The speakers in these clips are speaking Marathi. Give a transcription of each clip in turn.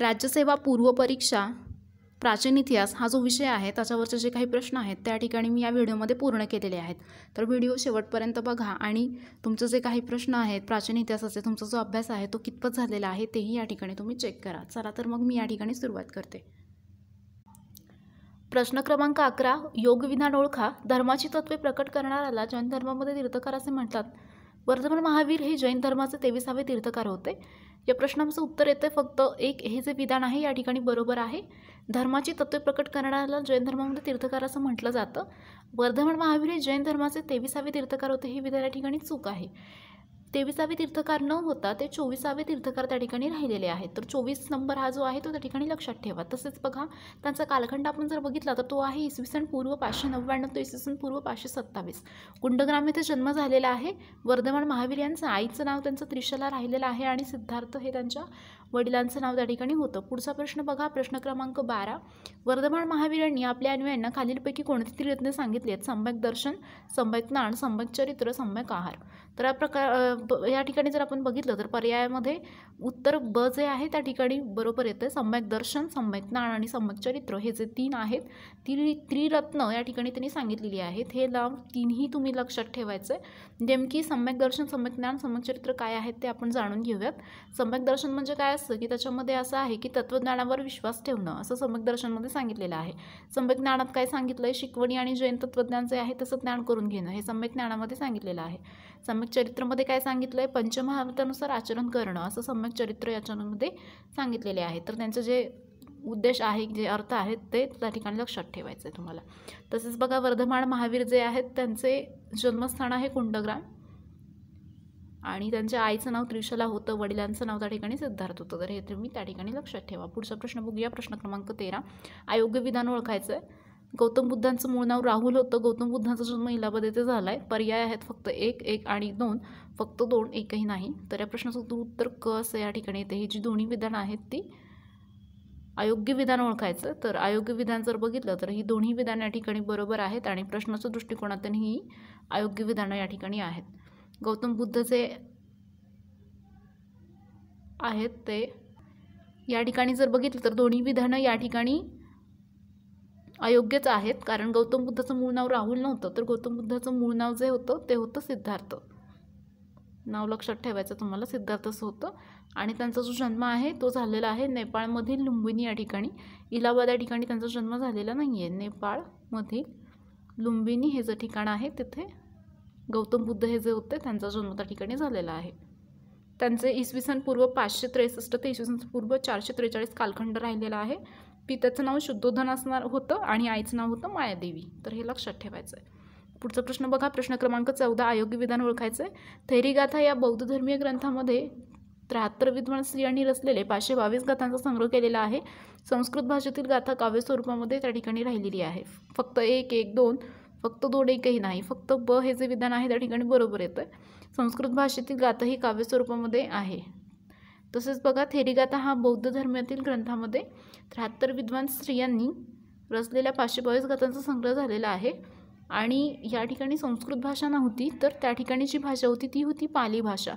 राज्यसेवा पूर्वपरीक्षा प्राचीन इतिहास हा जो विषय आहे त्याच्यावरचे जे काही प्रश्न आहेत त्या ठिकाणी मी या व्हिडिओमध्ये पूर्ण केलेले आहेत तर व्हिडिओ शेवटपर्यंत बघा आणि तुमचे जे काही प्रश्न आहेत प्राचीन इतिहासाचे तुमचा जो अभ्यास आहे तो कितपत झालेला आहे तेही या ठिकाणी तुम्ही चेक करा चला तर मग मी या ठिकाणी सुरुवात करते प्रश्न क्रमांक अकरा योगविना ओळखा धर्माची तत्वे प्रकट करणाऱ्याला जैन धर्मामध्ये तीर्थकार असे म्हणतात वर्धमान महावीर हे जैन धर्माचे तेविसावे तीर्थकार होते या प्रश्नाचं उत्तर येते फक्त एक हे जे विधान आहे या ठिकाणी बरोबर आहे धर्माची तत्त्वे प्रकट करणाऱ्याला जैन धर्मामध्ये तीर्थकार असं म्हटलं जातं वर्धमान महावीर हे जैन धर्माचे तेविसावे तीर्थकार होते हे विधान या ठिकाणी चूक आहे तेविसावे तीर्थकार न होता ते चोवीसावे तीर्थकार त्या ठिकाणी राहिलेले आहेत तर चोवीस नंबर हा जो आहे तो त्या ठिकाणी लक्षात ठेवा तसेच बघा त्यांचा कालखंड आपण जर बघितला तर तो आहे इसवी सन पूर्व पाचशे नव्याण्णव तो इसवी सण पूर्व पाचशे सत्तावीस कुंडग्राम येथे जन्म झालेला आहे वर्धमान महावीर यांचं आईचं नाव त्यांचं त्रिशला राहिलेलं आहे आणि सिद्धार्थ हे त्यांच्या वडिलांचं नाव त्या ठिकाणी होतं पुढचा प्रश्न बघा प्रश्न क्रमांक बारा वर्धमान महावीरांनी आपल्या अनुयांना खालीलपैकी कोणते रत्न सांगितले आहेत सम्यक दर्शन सम्यक ज्ञान सम्यक चरित्र सम्यक आहार तर या प्रकार या ठिकाणी जर आपण बघितलं तर पर्यायामध्ये उत्तर ब जे आहे त्या ठिकाणी बरोबर येतं सम्यक दर्शन सम्यक ज्ञान आणि सम्यक चरित्र हे जे तीन आहेत ती त्रिरत्न या ठिकाणी त्यांनी सांगितलेली आहेत हे नाव तीनही तुम्ही लक्षात ठेवायचं नेमकी सम्यक दर्शन सम्यक ज्ञान सम्यक चरित्र काय आहेत ते आपण जाणून घेऊयात सम्यक दर्शन म्हणजे काय असतं की त्याच्यामध्ये असं आहे की तत्वज्ञानावर विश्वास ठेवणं असं सम्यक दर्शनमध्ये सांगितलेलं आहे सम्यक ज्ञानात काय सांगितलं आहे शिकवणी आणि जैन तत्वज्ञान जे आहे तसं ज्ञान करून घेणं हे सम्यक ज्ञानामध्ये सांगितलेलं आहे सम्यक चरित्रमध्ये काय सांगितलं आहे पंचमहाव्रतानुसार आचरण करणं असं सम्यक चरित्र याच्यामध्ये सांगितलेले आहे तर त्यांचं जे उद्देश आहे जे अर्थ आहेत ते त्या ठिकाणी लक्षात ठेवायचं आहे तुम्हाला तसेच बघा वर्धमान महावीर जे आहेत त्यांचे जन्मस्थान आहे कुंडग्राम आणि त्यांच्या आईचं नाव त्रिशला होतं वडिलांचं नाव त्या ठिकाणी सिद्धार्थ होतं तर हे तुम्ही त्या ठिकाणी लक्षात ठेवा पुढचा प्रश्न बघूया प्रश्न क्रमांक तेरा अयोग्य विधान ओळखायचं आहे गौतम बुद्धांचं मूळ नाव राहुल होतं गौतम बुद्धांचा जन्म इलाहाबाद येथे झाला आहे पर्याय आहेत फक्त एक एक आणि दोन फक्त दोन एकही नाही तर या प्रश्नाचं उत्तर क असं या ठिकाणी येते ही जी दोन्ही विधानं आहेत ती अयोग्य विधान ओळखायचं तर अयोग्य विधान जर बघितलं तर ही दोन्ही विधानं या ठिकाणी बरोबर आहेत आणि प्रश्नाच्या दृष्टिकोनातून ही अयोग्य विधानं या ठिकाणी आहेत गौतम बुद्ध जे आहेत ते या ठिकाणी जर बघितलं तर दोन्ही विधानं या ठिकाणी अयोग्यच आहेत कारण गौतम बुद्धाचं मूळ नाव राहुल नव्हतं तर गौतम बुद्धाचं मूळ नाव जे होतं ते होतं सिद्धार्थ नाव लक्षात ठेवायचं तुम्हाला सिद्धार्थच होतं आणि त्यांचा जो जन्म आहे तो झालेला आहे नेपाळमधील लुंबिनी या ठिकाणी इलाहाबाद या ठिकाणी त्यांचा जन्म झालेला नाही आहे नेपाळमधील लुंबिनी हे जे ठिकाण आहे तिथे गौतम बुद्ध हे जे होते त्यांचा जन्म त्या ठिकाणी झालेला आहे त्यांचे इसवी सन पूर्व पाचशे त्रेसष्ट ते इसवी सन पूर्व चारशे त्रेचाळीस कालखंड राहिलेला आहे पित्याचं नाव शुद्धोधन असणार होतं आणि आईचं नाव होतं मायादेवी तर हे लक्षात ठेवायचं आहे पुढचा प्रश्न बघा प्रश्न क्रमांक चौदा आयोग्य विधान ओळखायचं आहे गाथा या बौद्ध धर्मीय ग्रंथामध्ये त्र्याहत्तर विद्वान स्त्रियांनी रचलेले पाचशे बावीस गाथांचा संग्रह केलेला आहे संस्कृत भाषेतील गाथा काव्य स्वरूपामध्ये त्या ठिकाणी राहिलेली आहे फक्त एक एक दोन फक्त दोडे काही नाही फक्त ब हे जे विधान आहे त्या ठिकाणी बरोबर येतं संस्कृत भाषेतील गाथा ही काव्य आहे तसेच बघा थेरीगाथा हा बौद्ध धर्मातील ग्रंथामध्ये त्र्याहत्तर विद्वान स्त्रियांनी रचलेल्या पाचशे बावीस गाथांचा संग्रह झालेला आहे आणि या ठिकाणी संस्कृत भाषा नव्हती तर त्या ठिकाणी जी भाषा होती ती होती पाली भाषा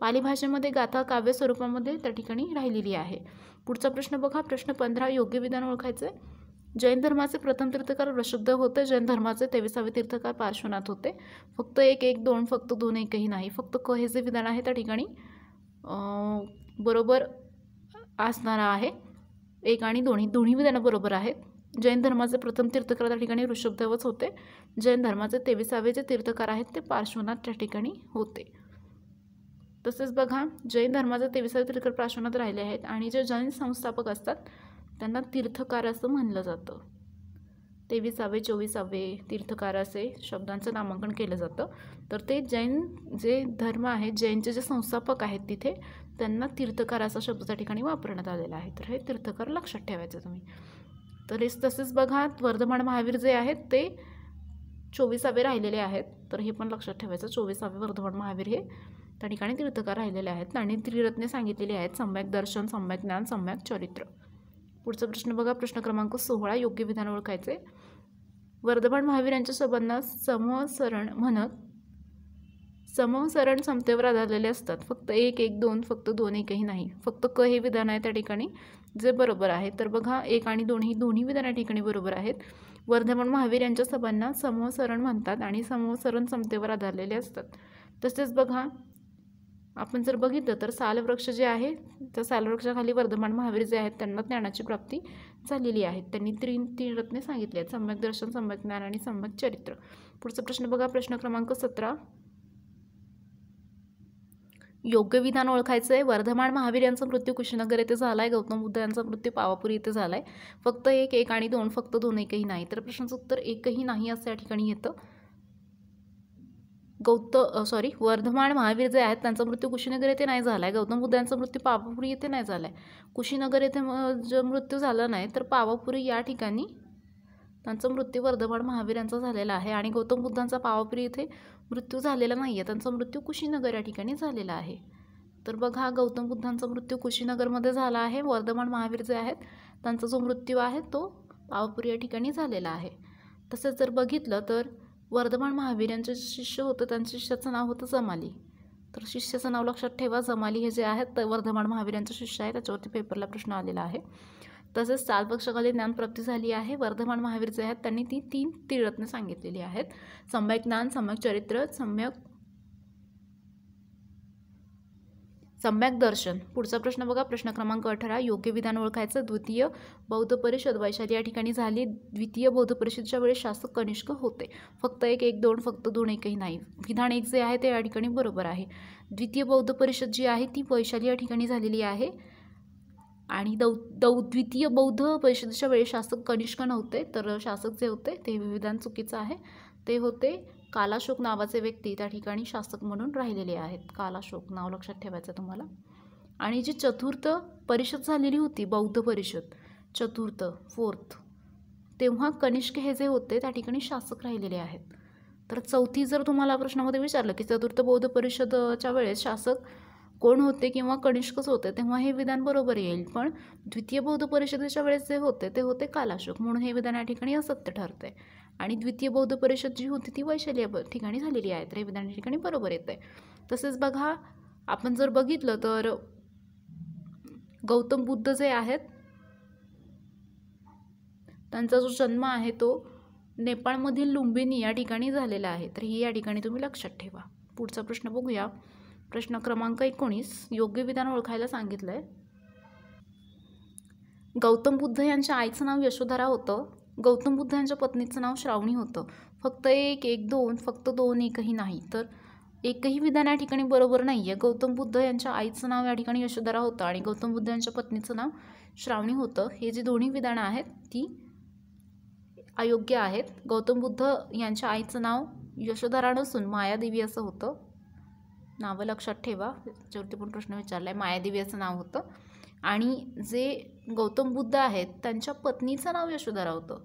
पाली भाषेमध्ये गाथा काव्य त्या ठिकाणी राहिलेली आहे पुढचा प्रश्न बघा प्रश्न पंधरा योग्य विधान ओळखायचं आहे जैन धर्माचे प्रथम तीर्थकार प्रसिद्ध होते जैन धर्माचे तेविसावे तीर्थकार पार्श्वनाथ होते फक्त एक एक दोन फक्त दोन एकही नाही फक्त क हे जे विधान आहे त्या ठिकाणी बरोबर असणारा आहे एक आणि दोन्ही दोन्ही विधानं बरोबर आहेत जैन धर्माचे प्रथम तीर्थकार त्या ठिकाणी ऋषभदेवच होते जैन धर्माचे तेविसावे जे तीर्थकार आहेत ते पार्श्वनाथ त्या ठिकाणी होते तसेच बघा जैन धर्माचे तेविसावे तीर्थकार पार्श्वनाथ राहिले आहेत आणि जे जैन संस्थापक असतात त्यांना तीर्थकार असं म्हणलं जातं तेविसावे चोवीसावे तीर्थकार असे शब्दांचं नामांकन केलं जातं तर ते जैन जे धर्म आहे जैनचे जे संस्थापक आहेत तिथे त्यांना तीर्थकार असा शब्द त्या ठिकाणी वापरण्यात आलेला आहे तर हे तीर्थकार लक्षात ठेवायचं तुम्ही तर हेच तसेच बघा वर्धमान महावीर जे आहेत ते चोवीसावे राहिलेले आहेत तर हे पण लक्षात ठेवायचं चोवीसावे वर्धमान महावीर हे त्या ठिकाणी तीर्थकार राहिलेले आहेत आणि त्रिरत्ने सांगितलेली आहेत सम्यक दर्शन सम्यक ज्ञान सम्यक चरित्र पुढचा प्रश्न बघा प्रश्न क्रमांक सोहळा योग्य विधान ओळखायचे वर्धमान महावीरांच्या शब्दांना समसरण म्हणत समसरण समतेवर आधारलेले असतात फक्त एक एक दोन फक्त दोन एकही नाही फक्त क हे विधान आहे त्या ठिकाणी जे बरोबर आहे तर बघा एक आणि दोन ही दोन्ही विधान या ठिकाणी बरोबर आहेत वर्धमान महावीर यांच्या सभांना समसरण म्हणतात आणि समसरण समतेवर आधारलेले असतात तसेच बघा आपण जर बघितलं तर सालवृक्ष जे आहे त्या सालवृक्षाखाली वर्धमान महावीर जे आहेत त्यांना ज्ञानाची प्राप्ती झालेली आहे त्यांनी त्रि तीन रत्ने सांगितली आहेत सम्यक दर्शन सम्यक ज्ञान आणि सम्यक चरित्र पुढचा प्रश्न बघा प्रश्न क्रमांक सतरा योग्य विधान ओळखायचं आहे वर्धमान महावीर यांचा मृत्यू कुशीनगर येथे झाला आहे गौतम बुद्ध यांचा मृत्यू पावापुरी येथे झाला आहे फक्त एक एक आणि दोन फक्त दोन एकही नाही तर प्रश्नाचं उत्तर एकही नाही असं या ठिकाणी येतं गौतम सॉरी वर्धमान महावीर जे आहेत त्यांचा मृत्यू कुशीनगर येथे नाही झाला आहे गौतम बुद्धांचा मृत्यू पावापुरी येथे नाही झाला आहे कुशीनगर येथे जो मृत्यू झाला नाही तर पावापुरी या ठिकाणी त्यांचा मृत्यू वर्धमान महावीरांचा झालेला आहे आणि गौतम बुद्धांचा पावापुरी येथे मृत्यू झालेला नाही आहे त्यांचा मृत्यू कुशीनगर या ठिकाणी झालेला आहे तर बघा गौतम बुद्धांचा मृत्यू कुशीनगरमध्ये झाला आहे वर्धमान महावीर जे आहेत त्यांचा जो मृत्यू आहे तो पावापुरी या ठिकाणी झालेला आहे तसेच जर बघितलं तर वर्धमान जे शिष्य होतं त्यांच्या शिष्याचं नाव होतं जमाली तर शिष्याचं नाव लक्षात ठेवा जमाली हे जे आहेत तर वर्धमान महावीरांचं शिष्य आहे त्याच्यावरती पेपरला प्रश्न आलेला आहे तसेच सात पक्षाखाली ज्ञानप्राप्ती झाली आहे वर्धमान महावीर जे आहेत त्यांनी ती तीन तीरत्न सांगितलेली आहेत सम्यक ज्ञान सम्यक चरित्र सम्यक सम्यक दर्शन पुढचा प्रश्न बघा प्रश्न क्रमांक अठरा योग्य विधान ओळखायचं द्वितीय बौद्ध परिषद वैशाली या ठिकाणी झाली द्वितीय बौद्ध परिषदच्या वेळेस शासक कनिष्क होते फक्त एक एक दोन फक्त दोन एकही नाही विधान एक जे आहे ते या ठिकाणी बरोबर आहे द्वितीय बौद्ध परिषद जी आहे ती वैशाली या ठिकाणी झालेली आहे आणि दौ दौ द्वितीय बौद्ध परिषदेच्या वेळेस शासक कनिष्क नव्हते तर शासक जे होते ते विधान चुकीचं आहे ते होते कालाशोक नावाचे व्यक्ती त्या ठिकाणी शासक म्हणून राहिलेले आहेत कालाशोक नाव लक्षात ठेवायचं तुम्हाला आणि जी चतुर्थ परिषद झालेली होती बौद्ध परिषद चतुर्थ फोर्थ तेव्हा कनिष्क हे जे होते त्या ठिकाणी शासक राहिलेले आहेत तर चौथी जर तुम्हाला प्रश्नामध्ये विचारलं की चतुर्थ बौद्ध परिषदच्या वेळेस शासक कोण होते किंवा कनिष्कच होते तेव्हा हे विधान बरोबर येईल पण द्वितीय बौद्ध परिषदेच्या वेळेस जे होते ते होते कालाशोक म्हणून हे विधान या ठिकाणी असत्य ठरते आणि द्वितीय बौद्ध परिषद जी होती ती वैशाली ठिकाणी झालेली आहे तर हे विधान या ठिकाणी बरोबर येते तसेच बघा आपण जर बघितलं तर गौतम बुद्ध जे आहेत त्यांचा जो जन्म आहे तो नेपाळमधील लुंबिनी या ठिकाणी झालेला आहे तर ही या ठिकाणी तुम्ही लक्षात ठेवा पुढचा प्रश्न बघूया प्रश्न क्रमांक एकोणीस योग्य विधान ओळखायला सांगितलं आहे गौतम बुद्ध यांच्या आईचं नाव यशोधरा होतं गौतम बुद्ध यांच्या पत्नीचं नाव श्रावणी होतं फक्त एक एक दोन फक्त दोन एकही नाही तर एकही विधान या ठिकाणी बरोबर नाही आहे गौतम बुद्ध यांच्या आईचं नाव या ठिकाणी यशोधरा होतं आणि गौतम बुद्ध यांच्या पत्नीचं नाव श्रावणी होतं हे जी दोन्ही विधानं आहेत ती अयोग्य आहेत गौतम बुद्ध यांच्या आईचं नाव यशोधरा नसून मायादेवी असं होतं नावं लक्षात ठेवा त्याच्यावरती पण प्रश्न विचारला आहे मायादेवी असं नाव होतं आणि जे गौतम बुद्ध आहेत त्यांच्या पत्नीचं नाव यशोधरा होतं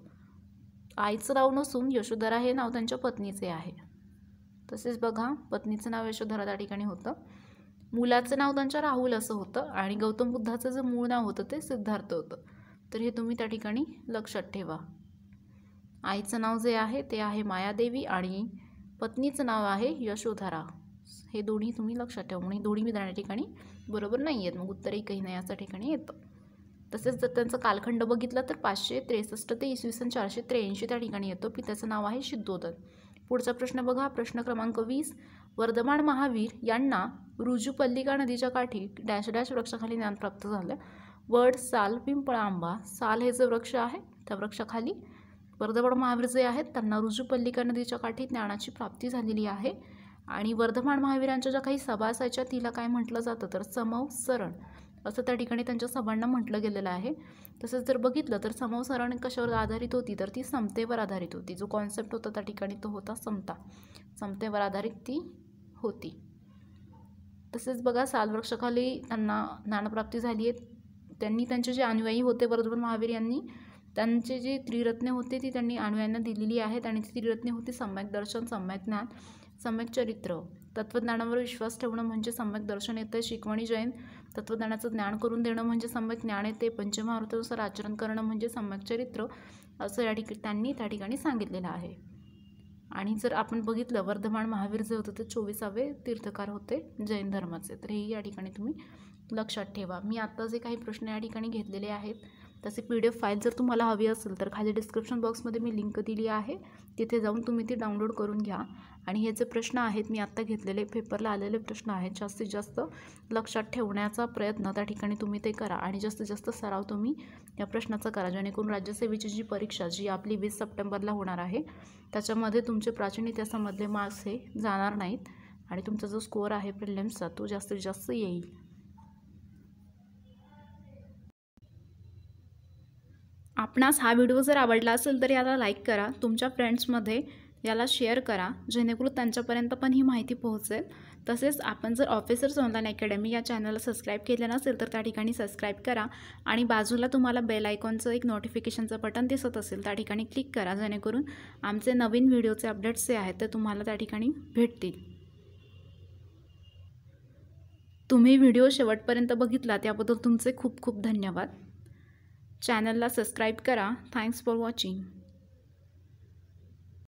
आईचं नाव नसून यशोधरा हे नाव त्यांच्या पत्नीचे आहे तसेच बघा पत्नीचं नाव यशोधरा त्या ठिकाणी होतं मुलाचं नाव त्यांच्या राहुल असं होतं आणि गौतम बुद्धाचं जे मूळ नाव होतं ते सिद्धार्थ होतं तर हे तुम्ही त्या ठिकाणी लक्षात ठेवा आईचं नाव जे आहे ते आहे मायादेवी आणि पत्नीचं नाव आहे यशोधरा हे दोन्ही तुम्ही लक्षात ठेवा म्हणजे दोन्ही मी ठिकाणी बरोबर नाही आहेत मग उत्तर एकही नाही असं ठिकाणी येतं तसेच जर त्यांचा कालखंड बघितला तर पाचशे त्रेसष्ट ते इसवी सन चारशे त्र्याऐंशी त्या ठिकाणी येतो त्याचं नाव आहे सिद्धोदन पुढचा प्रश्न बघा प्रश्न क्रमांक वीस वर्धमान महावीर यांना रुजूपल्लिका नदीच्या काठी डॅश डॅश वृक्षाखाली ज्ञान प्राप्त झालं वड साल पिंपळ आंबा साल हे जे वृक्ष आहे त्या वृक्षाखाली वर्धमान महावीर जे आहेत त्यांना रुजूपल्लिका नदीच्या काठी ज्ञानाची प्राप्ती झालेली आहे आणि वर्धमान महावीरांच्या ज्या काही सभा असायच्या तिला काय म्हटलं जातं तर समव सरण असं त्या ठिकाणी त्यांच्या सभांना म्हटलं गेलेलं आहे तसंच जर बघितलं तर समवसरण कशावर आधारित होती तर ती समतेवर आधारित होती जो कॉन्सेप्ट होता त्या ठिकाणी तो होता समता समतेवर आधारित ती होती तसेच बघा सालवृक्षाखाली त्यांना ज्ञानप्राप्ती झाली आहे त्यांनी त्यांचे जे अनुयायी होते वर्धमान महावीर यांनी त्यांचे जे त्रिरत्ने होते ती त्यांनी अनुयायांना दिलेली आहेत आणि ती त्रिरत्ने होती सम्यक दर्शन सम्यक ज्ञान सम्यक चरित्र तत्वज्ञानावर विश्वास ठेवणं म्हणजे सम्यक दर्शन येतं शिकवणी जैन तत्त्वज्ञानाचं ज्ञान करून देणं म्हणजे सम्यक ज्ञान येते पंचमहारुतानुसार आचरण करणं म्हणजे सम्यक चरित्र असं या ठिकाणी त्यांनी त्या ठिकाणी सांगितलेलं आहे आणि जर आपण बघितलं वर्धमान महावीर जे होते ते चोवीसावे तीर्थकार होते जैन धर्माचे तर हे या ठिकाणी तुम्ही लक्षात ठेवा मी आत्ता जे काही प्रश्न या ठिकाणी घेतलेले आहेत तसे पी डी एफ फाईल जर तुम्हाला हवी असेल तर खाली डिस्क्रिप्शन बॉक्समध्ये मी लिंक दिली आहे तिथे जाऊन तुम्ही ती डाउनलोड करून घ्या आणि हे जे प्रश्न आहेत मी आत्ता घेतलेले पेपरला आलेले प्रश्न आहेत जास्तीत जास्त लक्षात ठेवण्याचा प्रयत्न त्या ठिकाणी तुम्ही ते करा आणि जास्तीत जास्त सराव तुम्ही या प्रश्नाचा करा जेणेकरून राज्यसेवेची जी परीक्षा जी आपली वीस सप्टेंबरला होणार आहे त्याच्यामध्ये तुमचे प्राचीन इतिहासामधले मार्क्स हे जाणार नाहीत आणि तुमचा जो स्कोअर आहे प्रिलेम्सचा तो जास्तीत जास्त येईल आपणास हा व्हिडिओ जर आवडला असेल तर याला लाईक करा तुमच्या फ्रेंड्समध्ये याला शेअर करा जेणेकरून त्यांच्यापर्यंत पण ही माहिती पोहोचेल तसेच आपण जर ऑफिसर्स ऑनलाईन अकॅडमी या चॅनलला सबस्क्राईब केलं नसेल तर त्या ठिकाणी सबस्क्राईब करा आणि बाजूला तुम्हाला बेल आयकॉनचं एक नोटिफिकेशनचं बटन दिसत असेल त्या ठिकाणी क्लिक करा जेणेकरून आमचे नवीन व्हिडिओचे अपडेट्स जे आहेत ते तुम्हाला त्या ठिकाणी भेटतील तुम्ही व्हिडिओ शेवटपर्यंत बघितला त्याबद्दल तुमचे खूप खूप धन्यवाद चॅनलला सबस्क्राईब करा थँक्स फॉर वॉचिंग